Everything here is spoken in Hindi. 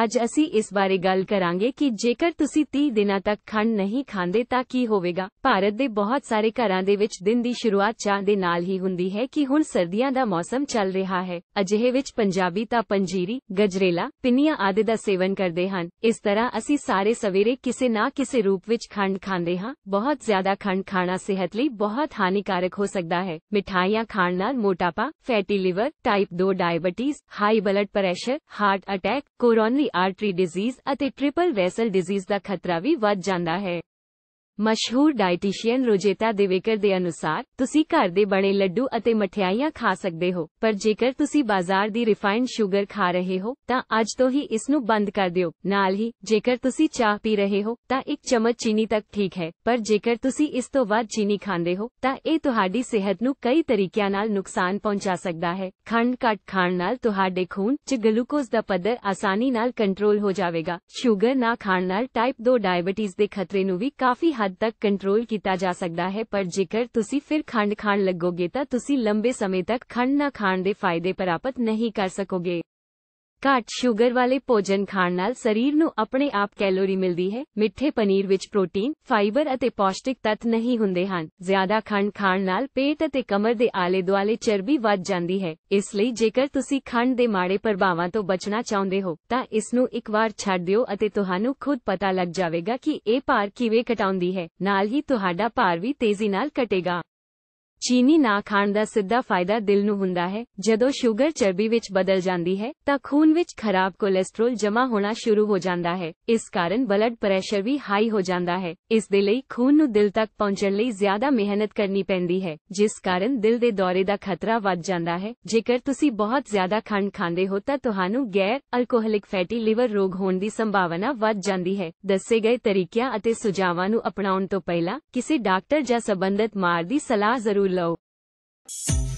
ਅੱਜ ਅਸੀਂ ਇਸ ਬਾਰੇ ਗੱਲ ਕਰਾਂਗੇ ਕਿ ਜੇਕਰ ਤੁਸੀਂ 30 ਦਿਨਾਂ ਤੱਕ ਖੰਡ ਨਹੀਂ ਖਾਂਦੇ ਤਾਂ ਕੀ ਹੋਵੇਗਾ ਭਾਰਤ ਦੇ ਬਹੁਤ ਸਾਰੇ ਘਰਾਂ ਦੇ ਵਿੱਚ ਦਿਨ ਦੀ ਸ਼ੁਰੂਆਤ ਚਾਹ ਦੇ ਨਾਲ ਹੀ ਹੁੰਦੀ ਹੈ ਕਿ ਹੁਣ ਸਰਦੀਆਂ ਦਾ ਮੌਸਮ ਚੱਲ ਰਿਹਾ ਹੈ ਅਜਿਹੇ ਵਿੱਚ ਪੰਜਾਬੀ ਤਾਂ ਪੰਜੀਰੀ ਗਜਰੇਲਾ ਪਿੰਨੀਆਂ ਆਦਿ ਦਾ ਸੇਵਨ ਕਰਦੇ ਹਨ ਇਸ ਤਰ੍ਹਾਂ ਅਸੀਂ ਸਾਰੇ ਸਵੇਰੇ ਕਿਸੇ ਨਾ ਕਿਸੇ ਰੂਪ ਵਿੱਚ ਖੰਡ ਖਾਂਦੇ ਹਾਂ ਬਹੁਤ ਜ਼ਿਆਦਾ ਖੰਡ ਖਾਣਾ ਸਿਹਤ ਲਈ ਬਹੁਤ ਹਾਨੀਕਾਰਕ ਹੋ ਸਕਦਾ ਹੈ ਮਿਠਾਈਆਂ ਖਾਣ ਨਾਲ ਮੋਟਾਪਾ fatty liver type 2 diabetes high blood pressure heart attack coronary coronary artery disease ਅਤੇ ਟ੍ਰਿਪਲ ਵੈਸਲ ਡਿਜ਼ੀਜ਼ ਦਾ ਖਤਰਾ ਵੀ ਵੱਧ ਜਾਂਦਾ ਹੈ मशहूर डायटिशियन रोजेता देवेकर दे अनुसार तुसी घर दे बने लड्डू अते मठियाईयां खा सकदे हो पर जेकर तुसी बाजार दी रिफाइंड शुगर खा रहे हो ता आज तो ही इस बंद कर दियो ही जेकर तुसी चाह पी रहे हो ता एक चम्मच चीनी तक ठीक है पर जेकर तुसी इस तो चीनी खाते हो ता ए तुहाडी सेहत नु कई तरीकिया नुकसान पहुंचा सकता है खंड कट खाने खून च ग्लूकोज दा पद्धर आसानी कंट्रोल हो जाएगा शुगर न खान टाइप दो डायबिटीज दे खतरे न भी काफी हद हद तक कंट्रोल किया जा सकता है पर जेकर तुसी फिर खंड खान लगोगे तो तुसी लंबे समय तक खंड न खाने दे फायदे प्राप्त नहीं कर सकोगे ਘੱਟ ਸ਼ੂਗਰ ਵਾਲੇ ਭੋਜਨ ਖਾਣ ਨਾਲ ਸਰੀਰ ਨੂੰ ਆਪਣੇ ਆਪ ਕੈਲੋਰੀ ਮਿਲਦੀ ਹੈ ਮਿੱਠੇ ਪਨੀਰ ਵਿੱਚ ਪ੍ਰੋਟੀਨ ਫਾਈਬਰ ਅਤੇ ਪੌਸ਼ਟਿਕ ਤੱਤ ਨਹੀਂ ਹੁੰਦੇ ਹਨ ਜ਼ਿਆਦਾ ਖੰਡ ਖਾਣ ਨਾਲ ਪੇਟ ਅਤੇ ਕਮਰ ਦੇ ਆਲੇ ਦੁਆਲੇ ਚਰਬੀ ਵੱਧ ਜਾਂਦੀ ਹੈ ਇਸ ਲਈ ਜੇਕਰ ਤੁਸੀਂ ਖੰਡ ਦੇ ਮਾੜੇ ਪ੍ਰਭਾਵਾਂ ਤੋਂ ਬਚਣਾ ਚਾਹੁੰਦੇ ਹੋ ਤਾਂ ਇਸ ਨੂੰ ਇੱਕ ਵਾਰ ਛੱਡ ਦਿਓ ਅਤੇ ਤੁਹਾਨੂੰ ਖੁਦ ਪਤਾ ਲੱਗ ਜਾਵੇਗਾ ਕਿ ਇਹ ਭਾਰ ਕਿਵੇਂ ਘਟਾਉਂਦੀ ਹੈ ਨਾਲ ਹੀ ਤੁਹਾਡਾ ਭਾਰ ਵੀ ਤੇਜ਼ੀ ਨਾਲ ਘਟੇਗਾ चीनी ना खान का सीधा फायदा दिल नु हुंदा है जदो शुगर चर्बी विच बदल जांदी है ता खून विच खराब कोलेस्ट्रोल जमा होना शुरू हो जांदा है इस कारण ब्लड प्रेशर भी हाई हो जांदा है इस दे लई खून नु दिल तक पहुंचण लई ज्यादा मेहनत करनी पेंदी है जिस कारण दिल दे दौरे दा खतरा वध जांदा है जेकर तुसी बहुत ज्यादा खंड खांदे हो ता तुहानु गैर अल्कोहलिक फैटी लिवर रोग होने की संभावना वध जांदी है दसे गए तरीकियां अते सुझावां नु अपनाउण तो पहला किसी डॉक्टर जा संबंधित मार दी सलाह जरूर below.